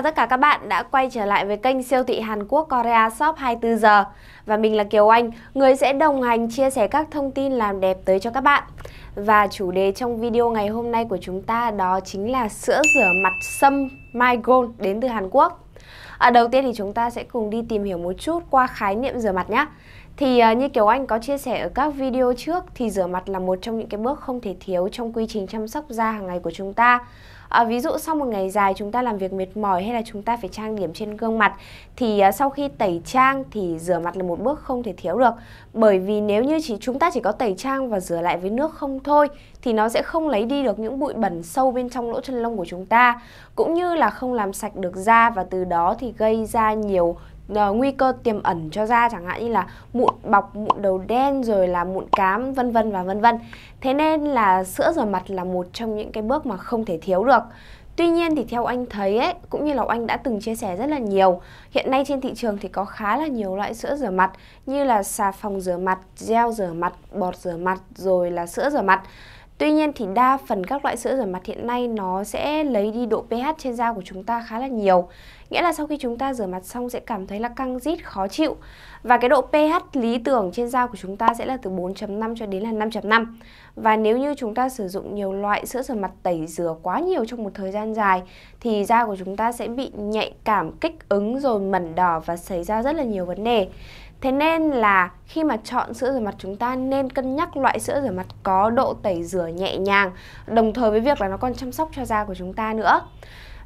chào tất cả các bạn đã quay trở lại với kênh siêu thị Hàn Quốc Korea Shop 24 giờ và mình là Kiều Anh, người sẽ đồng hành chia sẻ các thông tin làm đẹp tới cho các bạn. Và chủ đề trong video ngày hôm nay của chúng ta đó chính là sữa rửa mặt sâm My Gold đến từ Hàn Quốc. À, đầu tiên thì chúng ta sẽ cùng đi tìm hiểu một chút qua khái niệm rửa mặt nhé. Thì à, như Kiều Anh có chia sẻ ở các video trước thì rửa mặt là một trong những cái bước không thể thiếu trong quy trình chăm sóc da hàng ngày của chúng ta à, ví dụ sau một ngày dài chúng ta làm việc mệt mỏi hay là chúng ta phải trang điểm trên gương mặt thì à, sau khi tẩy trang thì rửa mặt là một bước không thể thiếu được bởi vì nếu như chỉ chúng ta chỉ có tẩy trang và rửa lại với nước không thôi thì nó sẽ không lấy đi được những bụi bẩn sâu bên trong lỗ chân lông của chúng ta cũng như là không làm sạch được da và từ đó thì gây ra nhiều Ờ, nguy cơ tiềm ẩn cho da chẳng hạn như là mụn bọc, mụn đầu đen rồi là mụn cám vân vân và vân vân. Thế nên là sữa rửa mặt là một trong những cái bước mà không thể thiếu được. Tuy nhiên thì theo anh thấy ấy, cũng như là anh đã từng chia sẻ rất là nhiều, hiện nay trên thị trường thì có khá là nhiều loại sữa rửa mặt như là xà phòng rửa mặt, gel rửa mặt, bọt rửa mặt rồi là sữa rửa mặt. Tuy nhiên thì đa phần các loại sữa rửa mặt hiện nay nó sẽ lấy đi độ pH trên da của chúng ta khá là nhiều. Nghĩa là sau khi chúng ta rửa mặt xong sẽ cảm thấy là căng rít, khó chịu. Và cái độ pH lý tưởng trên da của chúng ta sẽ là từ 4.5 cho đến là 5.5. Và nếu như chúng ta sử dụng nhiều loại sữa rửa mặt tẩy rửa quá nhiều trong một thời gian dài thì da của chúng ta sẽ bị nhạy cảm, kích ứng rồi mẩn đỏ và xảy ra rất là nhiều vấn đề. Thế nên là khi mà chọn sữa rửa mặt chúng ta nên cân nhắc loại sữa rửa mặt có độ tẩy rửa nhẹ nhàng đồng thời với việc là nó còn chăm sóc cho da của chúng ta nữa.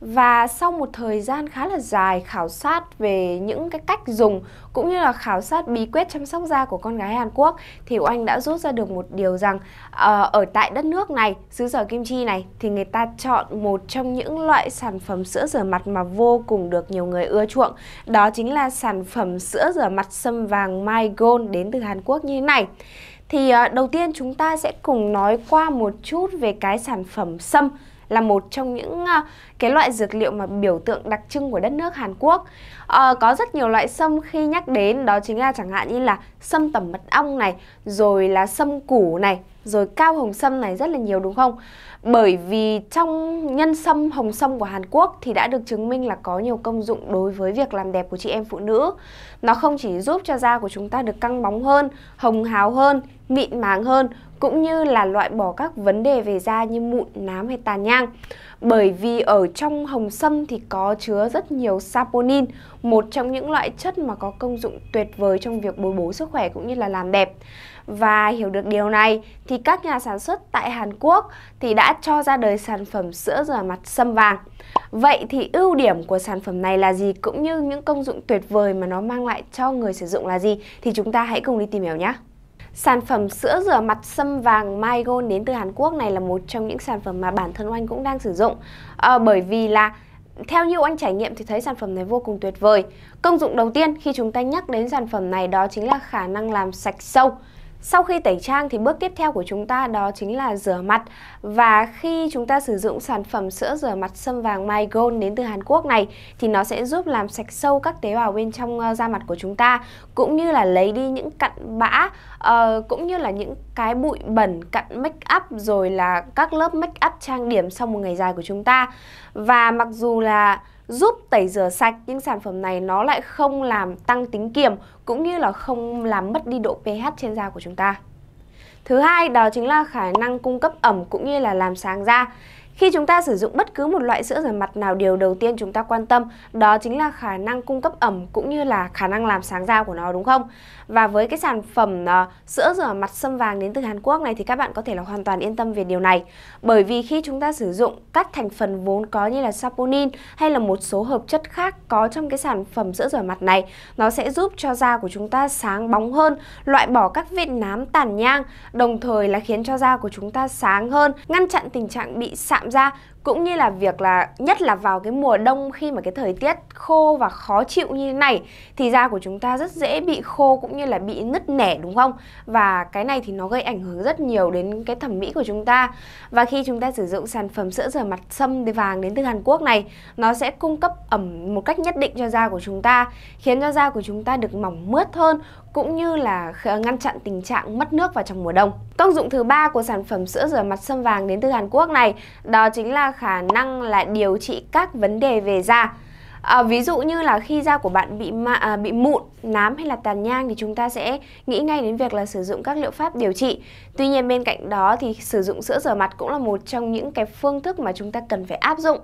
Và sau một thời gian khá là dài khảo sát về những cái cách dùng cũng như là khảo sát bí quyết chăm sóc da của con gái Hàn Quốc thì Oanh đã rút ra được một điều rằng ờ, ở tại đất nước này, xứ sở kim chi này thì người ta chọn một trong những loại sản phẩm sữa rửa mặt mà vô cùng được nhiều người ưa chuộng. Đó chính là sản phẩm sữa rửa mặt sâm vàng My Gold đến từ Hàn Quốc như thế này. Thì ờ, đầu tiên chúng ta sẽ cùng nói qua một chút về cái sản phẩm sâm là một trong những ờ, cái loại dược liệu mà biểu tượng đặc trưng của đất nước Hàn Quốc. À, có rất nhiều loại sâm khi nhắc đến đó chính là chẳng hạn như là sâm tẩm mật ong này, rồi là sâm củ này, rồi cao hồng sâm này rất là nhiều đúng không? Bởi vì trong nhân sâm hồng sâm của Hàn Quốc thì đã được chứng minh là có nhiều công dụng đối với việc làm đẹp của chị em phụ nữ. Nó không chỉ giúp cho da của chúng ta được căng bóng hơn, hồng hào hơn, mịn màng hơn cũng như là loại bỏ các vấn đề về da như mụn, nám hay tàn nhang. Bởi vì ở trong hồng sâm thì có chứa rất nhiều saponin, một trong những loại chất mà có công dụng tuyệt vời trong việc bồi bổ sức khỏe cũng như là làm đẹp. Và hiểu được điều này thì các nhà sản xuất tại Hàn Quốc thì đã cho ra đời sản phẩm sữa rửa mặt sâm vàng. Vậy thì ưu điểm của sản phẩm này là gì cũng như những công dụng tuyệt vời mà nó mang lại cho người sử dụng là gì thì chúng ta hãy cùng đi tìm hiểu nhé. Sản phẩm sữa rửa mặt sâm vàng Mygon đến từ Hàn Quốc này là một trong những sản phẩm mà bản thân Oanh cũng đang sử dụng à, bởi vì là theo như anh trải nghiệm thì thấy sản phẩm này vô cùng tuyệt vời. Công dụng đầu tiên khi chúng ta nhắc đến sản phẩm này đó chính là khả năng làm sạch sâu. Sau khi tẩy trang thì bước tiếp theo của chúng ta đó chính là rửa mặt và khi chúng ta sử dụng sản phẩm sữa rửa mặt sâm vàng My Gold đến từ Hàn Quốc này thì nó sẽ giúp làm sạch sâu các tế bào bên trong ờ, da mặt của chúng ta cũng như là lấy đi những cặn bã uh, cũng như là những cái bụi bẩn cặn make up rồi là các lớp make up trang điểm sau một ngày dài của chúng ta và mặc dù là giúp tẩy rửa sạch nhưng sản phẩm này nó lại không làm tăng tính kiềm cũng như là không làm mất đi độ pH trên da của chúng ta. Thứ hai đó chính là khả năng cung cấp ẩm cũng như là làm sáng da. Khi chúng ta sử dụng bất cứ một loại sữa rửa mặt nào điều đầu tiên chúng ta quan tâm đó chính là khả năng cung cấp ẩm cũng như là khả năng làm sáng da của nó đúng không? Và với cái sản phẩm uh, sữa rửa mặt sâm vàng đến từ Hàn Quốc này thì các bạn có thể là hoàn toàn yên tâm về điều này. Bởi vì khi chúng ta sử dụng các thành phần vốn có như là saponin hay là một số hợp chất khác có trong cái sản phẩm sữa rửa mặt này, nó sẽ giúp cho da của chúng ta sáng bóng hơn, loại bỏ các vết nám tàn nhang, đồng thời là khiến cho da của chúng ta sáng hơn, ngăn chặn tình trạng bị sạm chạm ra cũng như là việc là nhất là vào cái mùa đông khi mà cái thời tiết khô và khó chịu như thế này thì da của chúng ta rất dễ bị khô cũng như là bị nứt nẻ đúng không? Và cái này thì nó gây ảnh hưởng rất nhiều đến cái thẩm mỹ của chúng ta. Và khi chúng ta sử dụng sản phẩm sữa rửa mặt sâm vàng đến từ Hàn Quốc này, nó sẽ cung cấp ẩm một cách nhất định cho da của chúng ta, khiến cho da của chúng ta được mỏng mướt hơn cũng như là ngăn chặn tình trạng mất nước vào trong mùa đông. Công dụng thứ ba của sản phẩm sữa rửa mặt sâm vàng đến từ Hàn Quốc này đó chính là khả năng là điều trị các vấn đề về da. À, ví dụ như là khi da của bạn bị mạ à, bị mụn, nám hay là tàn nhang thì chúng ta sẽ nghĩ ngay đến việc là sử dụng các liệu pháp điều trị. Tuy nhiên bên cạnh đó thì sử dụng sữa rửa mặt cũng là một trong những cái phương thức mà chúng ta cần phải áp dụng.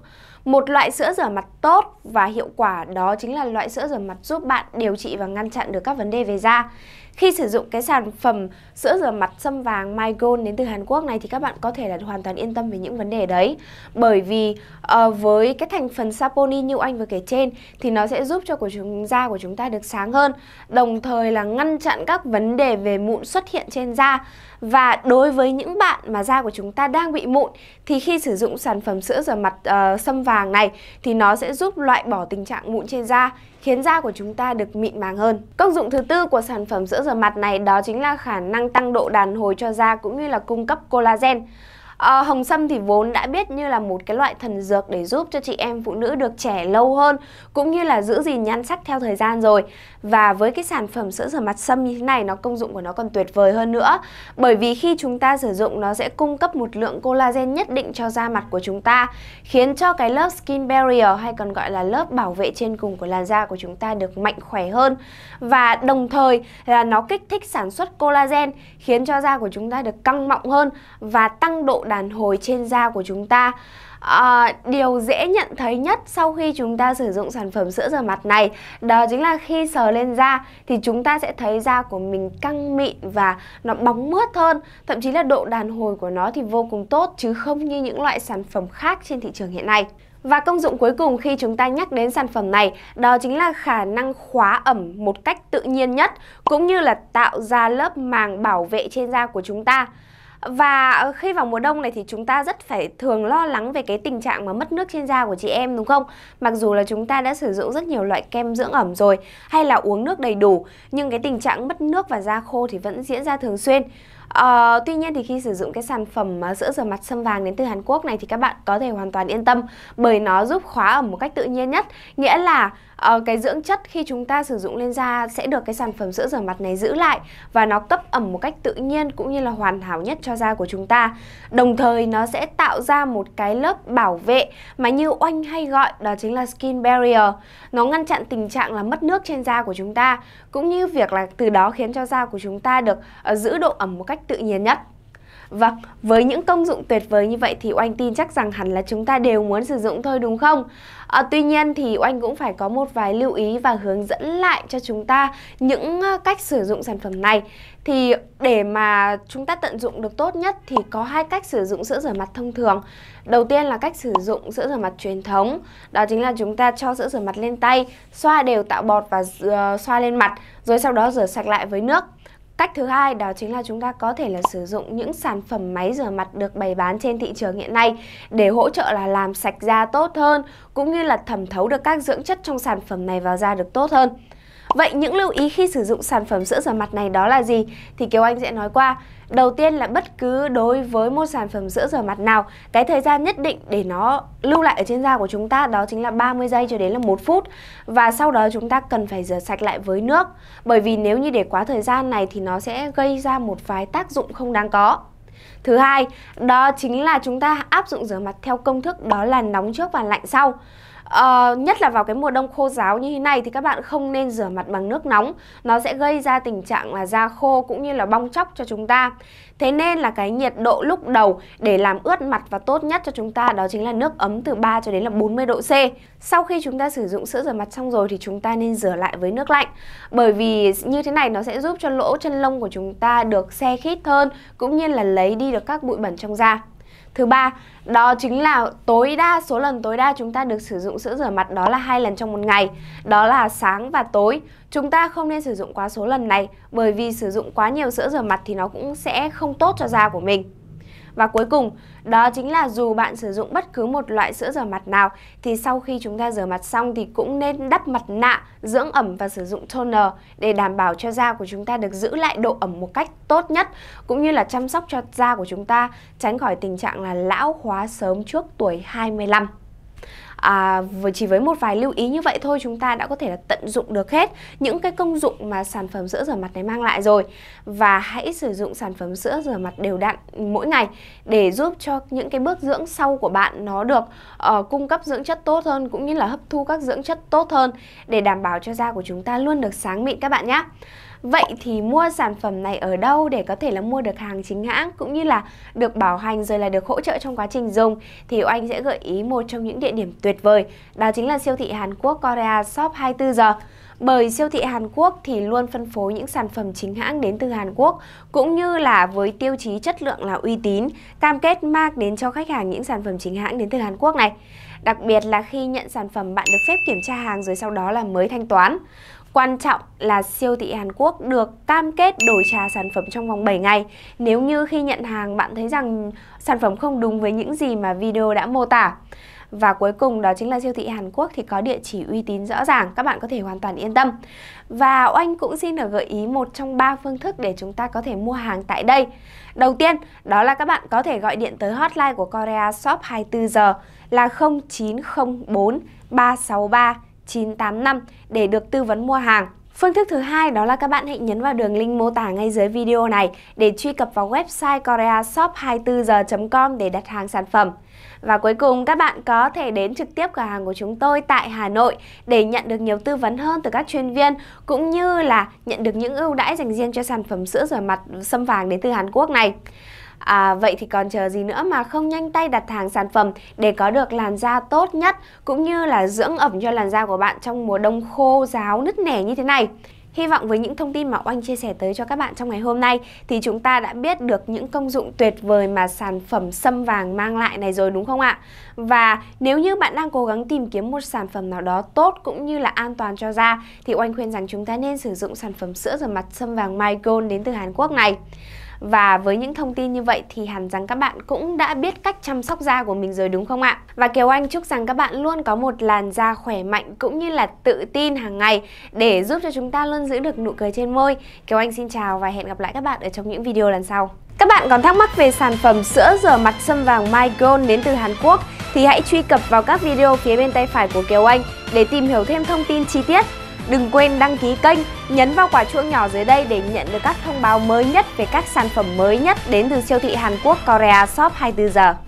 Một loại sữa rửa mặt tốt và hiệu quả đó chính là loại sữa rửa mặt giúp bạn điều trị và ngăn chặn được các vấn đề về da. Khi sử dụng cái sản phẩm sữa rửa mặt sâm vàng my gold đến từ Hàn Quốc này thì các bạn có thể là hoàn toàn yên tâm về những vấn đề đấy. Bởi vì uh, với cái thành phần saponin như anh vừa kể trên thì nó sẽ giúp cho của chúng da của chúng ta được sáng hơn, đồng thời là ngăn chặn các vấn đề về mụn xuất hiện trên da. Và đối với những bạn mà da của chúng ta đang bị mụn thì khi sử dụng sản phẩm sữa rửa mặt uh, ờ, sâm vàng vàng này thì nó sẽ giúp loại bỏ tình trạng mụn trên da, khiến da của chúng ta được mịn màng hơn. Công dụng thứ tư của sản phẩm sữa rửa mặt này đó chính là khả năng tăng độ đàn hồi cho da cũng như là cung cấp collagen. À, hồng sâm thì vốn đã biết như là một cái loại thần dược để giúp cho chị em phụ nữ được trẻ lâu hơn cũng như là giữ gìn nhan sắc theo thời gian rồi. Và với cái sản phẩm sữa rửa mặt sâm như thế này nó công dụng của nó còn tuyệt vời hơn nữa bởi vì khi chúng ta sử dụng nó sẽ cung cấp một lượng collagen nhất định cho da mặt của chúng ta khiến cho cái lớp skin barrier hay còn gọi là lớp bảo vệ trên cùng của làn da của chúng ta được mạnh khỏe hơn và đồng thời là nó kích thích sản xuất collagen khiến cho da của chúng ta được căng mọng hơn và tăng độ đàn hồi trên da của chúng ta. À, điều dễ nhận thấy nhất sau khi chúng ta sử dụng sản phẩm sữa rửa mặt này đó chính là khi sờ lên da thì chúng ta sẽ thấy da của mình căng mịn và nó bóng mướt hơn thậm chí là độ đàn hồi của nó thì vô cùng tốt chứ không như những loại sản phẩm khác trên thị trường hiện nay và công dụng cuối cùng khi chúng ta nhắc đến sản phẩm này đó chính là khả năng khóa ẩm một cách tự nhiên nhất cũng như là tạo ra lớp màng bảo vệ trên da của chúng ta và ờ, khi vào mùa đông này thì chúng ta rất phải thường lo lắng về cái tình trạng mà mất nước trên da của chị em đúng không? Mặc dù là chúng ta đã sử dụng rất nhiều loại kem dưỡng ẩm rồi hay là uống nước đầy đủ nhưng cái tình trạng mất nước và da khô thì vẫn diễn ra thường xuyên. À, tuy nhiên thì khi sử dụng cái sản phẩm ờ, sữa rửa mặt sâm vàng đến từ Hàn Quốc này thì các bạn có thể hoàn toàn yên tâm bởi nó giúp khóa ẩm một cách tự nhiên nhất, nghĩa là uh, cái dưỡng chất khi chúng ta sử dụng lên da sẽ được cái sản phẩm sữa rửa mặt này giữ lại và nó cấp ẩm một cách tự nhiên cũng như là hoàn hảo nhất cho da của chúng ta. Đồng thời nó sẽ tạo ra một cái lớp bảo vệ mà như oanh hay gọi đó chính là skin barrier. Nó ngăn chặn tình trạng là mất nước trên da của chúng ta cũng như việc là từ đó khiến cho da của chúng ta được uh, giữ độ ẩm một cách tự nhiên nhất. Vâng, với những công dụng tuyệt vời như vậy thì Oanh tin chắc rằng hẳn là chúng ta đều muốn sử dụng thôi đúng không? À, tuy nhiên thì Oanh cũng phải có một vài lưu ý và hướng dẫn lại cho chúng ta những ờ, cách sử dụng sản phẩm này. Thì để mà chúng ta tận dụng được tốt nhất thì có hai cách sử dụng sữa rửa mặt thông thường. Đầu tiên là cách sử dụng sữa rửa mặt truyền thống. Đó chính là chúng ta cho sữa rửa mặt lên tay, xoa đều tạo bọt và ờ, xoa lên mặt, rồi sau đó rửa sạch lại với nước. Cách thứ hai đó chính là chúng ta có thể là sử dụng những sản phẩm máy rửa mặt được bày bán trên thị trường hiện nay để hỗ trợ là làm sạch da tốt hơn cũng như là thẩm thấu được các dưỡng chất trong sản phẩm này vào da được tốt hơn. Vậy những lưu ý khi sử dụng sản phẩm sữa rửa mặt này đó là gì? Thì Kiều Anh sẽ nói qua. Đầu tiên là bất cứ đối với một sản phẩm sữa rửa mặt nào, cái thời gian nhất định để nó lưu lại ở trên da của chúng ta đó chính là 30 giây cho đến là 1 phút và sau đó chúng ta cần phải rửa sạch lại với nước. Bởi vì nếu như để quá thời gian này thì nó sẽ gây ra một vài tác dụng không đáng có. Thứ hai, đó chính là chúng ta áp dụng rửa mặt theo công thức đó là nóng trước và lạnh sau à, nhất là vào cái mùa đông khô giáo như thế này thì các bạn không nên rửa mặt bằng nước nóng nó sẽ gây ra tình trạng là da khô cũng như là bong chóc cho chúng ta thế nên là cái nhiệt độ lúc đầu để làm ướt mặt và tốt nhất cho chúng ta đó chính là nước ấm từ 3 cho đến là 40 độ C sau khi chúng ta sử dụng sữa rửa mặt xong rồi thì chúng ta nên rửa lại với nước lạnh bởi vì như thế này nó sẽ giúp cho lỗ chân lông của chúng ta được xe khít hơn cũng như là lấy đi được các bụi bẩn trong da Thứ ba, đó chính là tối đa số lần tối đa chúng ta được sử dụng sữa rửa mặt đó là hai lần trong một ngày, đó là sáng và tối. Chúng ta không nên sử dụng quá số lần này bởi vì sử dụng quá nhiều sữa rửa mặt thì nó cũng sẽ không tốt cho da của mình. Và cuối cùng, đó chính là dù bạn sử dụng bất cứ một loại sữa rửa mặt nào thì sau khi chúng ta rửa mặt xong thì cũng nên đắp mặt nạ, dưỡng ẩm và sử dụng toner để đảm bảo cho da của chúng ta được giữ lại độ ẩm một cách tốt nhất cũng như là chăm sóc cho da của chúng ta tránh khỏi tình trạng là lão hóa sớm trước tuổi 25 à, chỉ với một vài lưu ý như vậy thôi chúng ta đã có thể là tận dụng được hết những cái công dụng mà sản phẩm sữa rửa mặt này mang lại rồi và hãy sử dụng sản phẩm sữa rửa mặt đều đặn mỗi ngày để giúp cho những cái bước dưỡng sau của bạn nó được uh, cung cấp dưỡng chất tốt hơn cũng như là hấp thu các dưỡng chất tốt hơn để đảm bảo cho da của chúng ta luôn được sáng mịn các bạn nhé. Vậy thì mua sản phẩm này ở đâu để có thể là mua được hàng chính hãng cũng như là được bảo hành rồi là được hỗ trợ trong quá trình dùng thì Oanh sẽ gợi ý một trong những địa điểm tuyệt tuyệt vời, đó chính là siêu thị Hàn Quốc Korea Shop 24 giờ. Bởi siêu thị Hàn Quốc thì luôn phân phối những sản phẩm chính hãng đến từ Hàn Quốc, cũng như là với tiêu chí chất lượng là uy tín, cam kết mang đến cho khách hàng những sản phẩm chính hãng đến từ Hàn Quốc này. Đặc biệt là khi nhận sản phẩm bạn được phép kiểm tra hàng rồi sau đó là mới thanh toán. Quan trọng là siêu thị Hàn Quốc được cam kết đổi trả sản phẩm trong vòng 7 ngày. Nếu như khi nhận hàng bạn thấy rằng sản phẩm không đúng với những gì mà video đã mô tả và cuối cùng đó chính là siêu thị Hàn Quốc thì có địa chỉ uy tín rõ ràng, các bạn có thể hoàn toàn yên tâm. Và Oanh cũng xin được gợi ý một trong ba phương thức để chúng ta có thể mua hàng tại đây. Đầu tiên, đó là các bạn có thể gọi điện tới hotline của Korea Shop 24 giờ là 0904 363 985 để được tư vấn mua hàng. Phương thức thứ hai đó là các bạn hãy nhấn vào đường link mô tả ngay dưới video này để truy cập vào website koreashop 24 h com để đặt hàng sản phẩm. Và cuối cùng các bạn có thể đến trực tiếp cửa hàng của chúng tôi tại Hà Nội để nhận được nhiều tư vấn hơn từ các chuyên viên cũng như là nhận được những ưu đãi dành riêng cho sản phẩm sữa rửa mặt sâm vàng đến từ Hàn Quốc này. À, vậy thì còn chờ gì nữa mà không nhanh tay đặt hàng sản phẩm để có được làn da tốt nhất cũng như là dưỡng ẩm cho làn da của bạn trong mùa đông khô ráo nứt nẻ như thế này. Hy vọng với những thông tin mà Oanh chia sẻ tới cho các bạn trong ngày hôm nay thì chúng ta đã biết được những công dụng tuyệt vời mà sản phẩm sâm vàng mang lại này rồi đúng không ạ? Và nếu như bạn đang cố gắng tìm kiếm một sản phẩm nào đó tốt cũng như là an toàn cho da thì Oanh khuyên rằng chúng ta nên sử dụng sản phẩm sữa rửa mặt sâm vàng My Gold đến từ Hàn Quốc này. Và với những thông tin như vậy thì hẳn rằng các bạn cũng đã biết cách chăm sóc da của mình rồi đúng không ạ? Và Kiều Anh chúc rằng các bạn luôn có một làn da khỏe mạnh cũng như là tự tin hàng ngày để giúp cho chúng ta luôn giữ được nụ cười trên môi. Kiều Anh xin chào và hẹn gặp lại các bạn ở trong những video lần sau. Các bạn còn thắc mắc về sản phẩm sữa rửa mặt sâm vàng My Gold đến từ Hàn Quốc thì hãy truy cập vào các video phía bên tay phải của Kiều Anh để tìm hiểu thêm thông tin chi tiết. Đừng quên đăng ký kênh, nhấn vào quả chuông nhỏ dưới đây để nhận được các thông báo mới nhất về các sản phẩm mới nhất đến từ siêu thị Hàn Quốc Korea Shop 24 giờ.